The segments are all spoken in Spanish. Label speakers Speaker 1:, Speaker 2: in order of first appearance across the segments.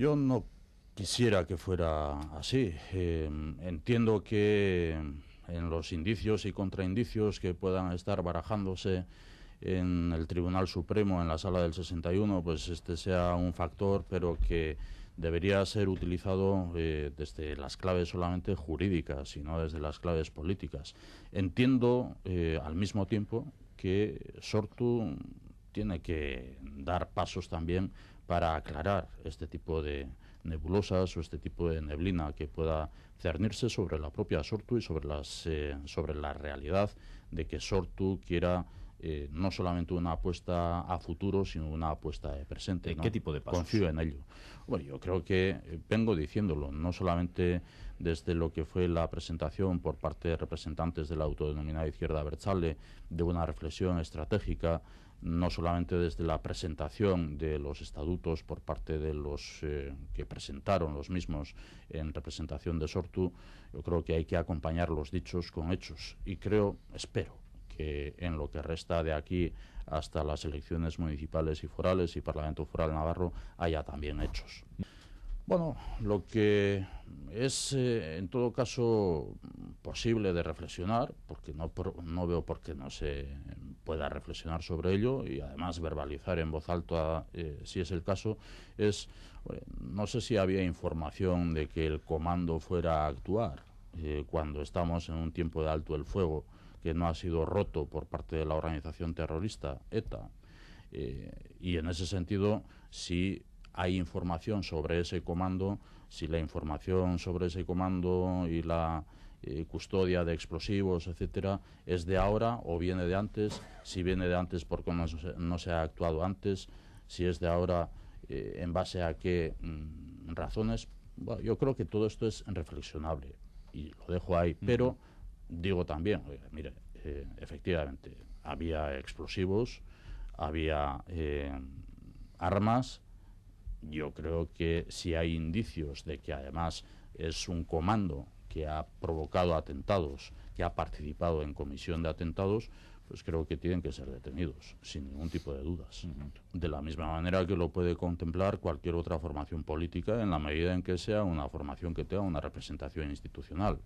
Speaker 1: Yo no quisiera que fuera así. Em, entiendo que en los indicios y contraindicios que puedan estar barajándose en el Tribunal Supremo, en la sala del 61, pues este sea un factor, pero que debería ser utilizado eh, desde las claves solamente jurídicas y no desde las claves políticas. Entiendo eh, al mismo tiempo que Sortu tiene que dar pasos también para aclarar este tipo de nebulosas o este tipo de neblina que pueda cernirse sobre la propia Sortu y sobre, las, eh, sobre la realidad de que Sortu quiera eh, no solamente una apuesta a futuro, sino una apuesta de presente. ¿En qué tipo de pasos? Confío en ello. Bueno, yo creo que eh, vengo diciéndolo, no solamente desde lo que fue la presentación por parte de representantes de la autodenominada izquierda Berchale de una reflexión estratégica no solamente desde la presentación de los estatutos por parte de los eh, que presentaron los mismos en representación de Sortu, yo creo que hay que acompañar los dichos con hechos y creo, espero, que en lo que resta de aquí hasta las elecciones municipales y forales y Parlamento Foral Navarro haya también hechos. Bueno, lo que es eh, en todo caso posible de reflexionar, porque no, no veo por qué no se pueda reflexionar sobre ello y además verbalizar en voz alta, eh, si es el caso, es, eh, no sé si había información de que el comando fuera a actuar eh, cuando estamos en un tiempo de alto el fuego que no ha sido roto por parte de la organización terrorista ETA. y en ese sentido, si hay información sobre ese comando, si la información sobre ese comando y la eh, custodia de explosivos, etcétera, es de ahora o viene de antes, si viene de antes por no se, no se ha actuado antes, si es de ahora eh, en base a qué mm, razones. yo creo que todo esto es reflexionable y lo dejo ahí, pero digo también, mire, eh, efectivamente, había explosivos, había armas, yo creo que si hay indicios de que además es un comando que ha provocado atentados, que ha participado en comisión de atentados, pues creo que tienen que ser detenidos, sin ningún tipo de dudas. De la misma manera que lo puede contemplar cualquier otra formación política, en la medida en que sea una formación que tenga una representación institucional.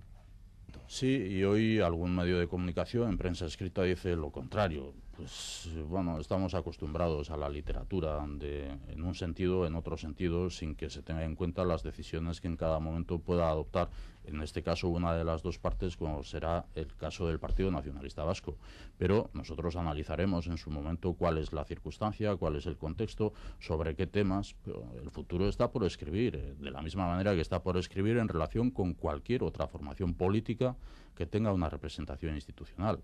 Speaker 1: Sí, y hoy algún medio de comunicación en prensa escrita dice lo contrario. Pues bueno, estamos acostumbrados a la literatura en un sentido, en otro sentido, sin que se tenga en cuenta las decisiones que en cada momento pueda adoptar, en este caso una de las dos partes, como será el caso del Partido Nacionalista Vasco. Pero nosotros analizaremos en su momento cuál es la circunstancia, cuál es el contexto, sobre qué temas. el futuro está por escribir, eh, de la misma manera que está por escribir en relación con cualquier otra formación política que tenga una representación institucional.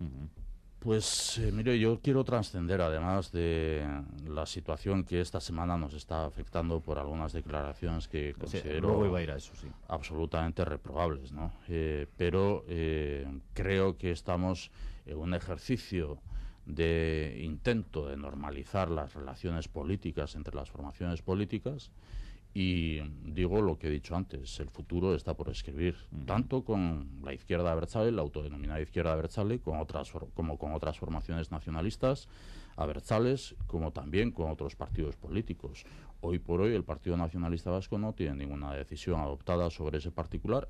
Speaker 1: Pues eh, mire, yo quiero trascender además de la situación que esta semana nos está afectando por algunas declaraciones que considero a ir a eso, sí. absolutamente reprobables, ¿no? Eh, pero eh, creo que estamos en un ejercicio de intento de normalizar las relaciones políticas entre las formaciones políticas y digo lo que he dicho antes, el futuro está por escribir, tanto con la izquierda abertzale, la autodenominada izquierda abertzale, con otras, como con otras formaciones nacionalistas abertzales, como también con otros partidos políticos. Hoy por hoy el Partido Nacionalista Vasco no tiene ninguna decisión adoptada sobre ese particular,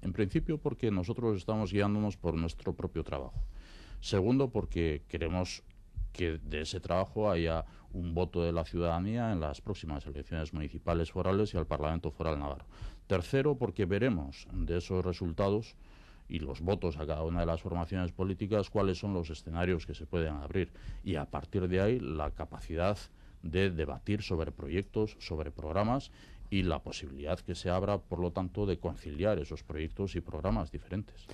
Speaker 1: en principio porque nosotros estamos guiándonos por nuestro propio trabajo. Segundo, porque queremos que de ese trabajo haya un voto de la ciudadanía en las próximas elecciones municipales forales y al Parlamento Foral Navarro. Tercero, porque veremos de esos resultados y los votos a cada una de las formaciones políticas cuáles son los escenarios que se pueden abrir y a partir de ahí la capacidad de debatir sobre proyectos, sobre programas y la posibilidad que se abra, por lo tanto, de conciliar esos proyectos y programas diferentes.